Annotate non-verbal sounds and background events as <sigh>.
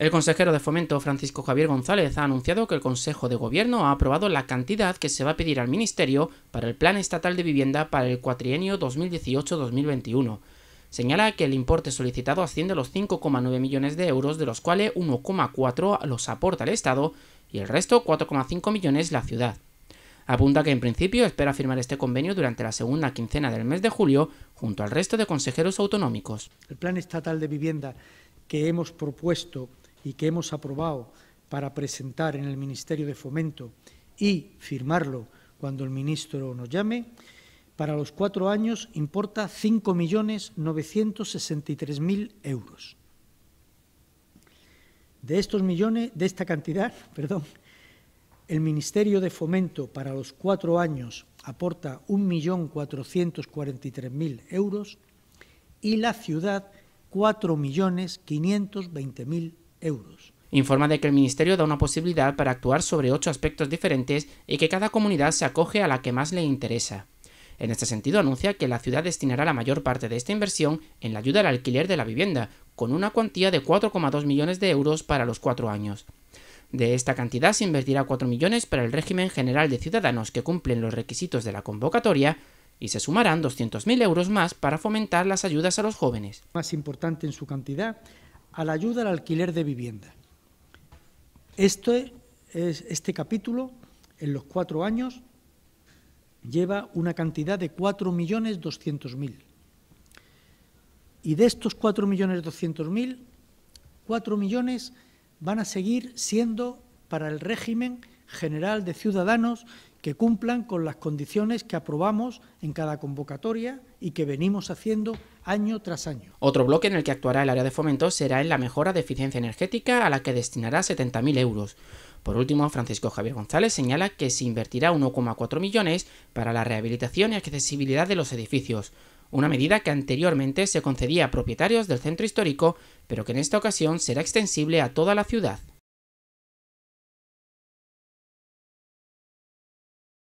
El consejero de Fomento Francisco Javier González ha anunciado que el Consejo de Gobierno ha aprobado la cantidad que se va a pedir al Ministerio para el Plan Estatal de Vivienda para el cuatrienio 2018-2021. Señala que el importe solicitado asciende a los 5,9 millones de euros, de los cuales 1,4 los aporta el Estado y el resto 4,5 millones la ciudad. Apunta que en principio espera firmar este convenio durante la segunda quincena del mes de julio junto al resto de consejeros autonómicos. El Plan Estatal de Vivienda que hemos propuesto y que hemos aprobado para presentar en el Ministerio de Fomento y firmarlo cuando el ministro nos llame, para los cuatro años importa 5.963.000 euros. De estos millones, de esta cantidad, <laughs> perdón, el Ministerio de Fomento para los cuatro años aporta 1.443.000 euros y la ciudad 4.520.000 Informa de que el Ministerio da una posibilidad para actuar sobre ocho aspectos diferentes y que cada comunidad se acoge a la que más le interesa. En este sentido, anuncia que la ciudad destinará la mayor parte de esta inversión en la ayuda al alquiler de la vivienda, con una cuantía de 4,2 millones de euros para los cuatro años. De esta cantidad se invertirá 4 millones para el régimen general de ciudadanos que cumplen los requisitos de la convocatoria y se sumarán 200.000 euros más para fomentar las ayudas a los jóvenes. Más importante en su cantidad a la ayuda al alquiler de vivienda. Este, es, este capítulo, en los cuatro años, lleva una cantidad de 4.200.000. Y de estos 4.200.000, 4 millones van a seguir siendo para el régimen general de ciudadanos que cumplan con las condiciones que aprobamos en cada convocatoria y que venimos haciendo año tras año. Otro bloque en el que actuará el área de fomento será en la mejora de eficiencia energética a la que destinará 70.000 euros. Por último, Francisco Javier González señala que se invertirá 1,4 millones para la rehabilitación y accesibilidad de los edificios, una medida que anteriormente se concedía a propietarios del centro histórico, pero que en esta ocasión será extensible a toda la ciudad.